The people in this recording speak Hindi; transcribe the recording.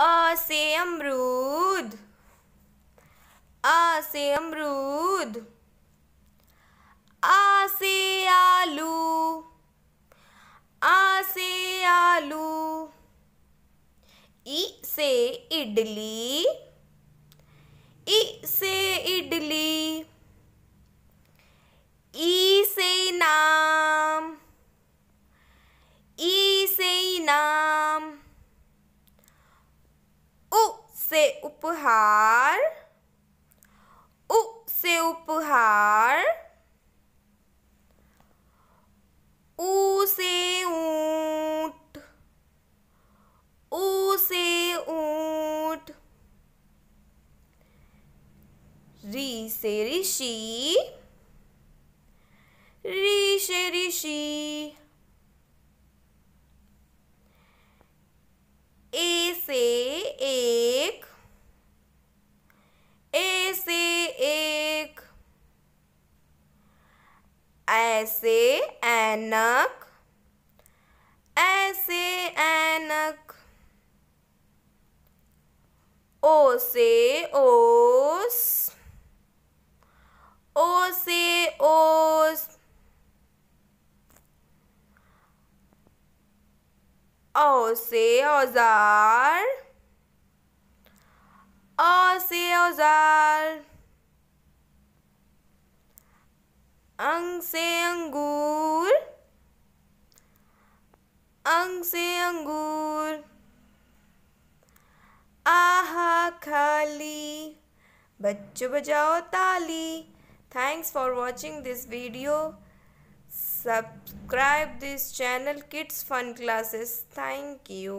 अ से अमरूद अ से अमरूद आ से आलू आ से आलू ई से इडली उपहार उ से उपहार उ से ऊंट उ से ऊंट री से ऋषि री से ऋषि ए से ए ऐसे ऐनक ऐसे ऐनक ओ से ओस ओ से ओस औ से औजार औ से औजार अंग से अंगूर अंग से अंगूर आहा खाली बच्चों बजाओ ताली thanks for watching this video subscribe this channel kids fun classes thank you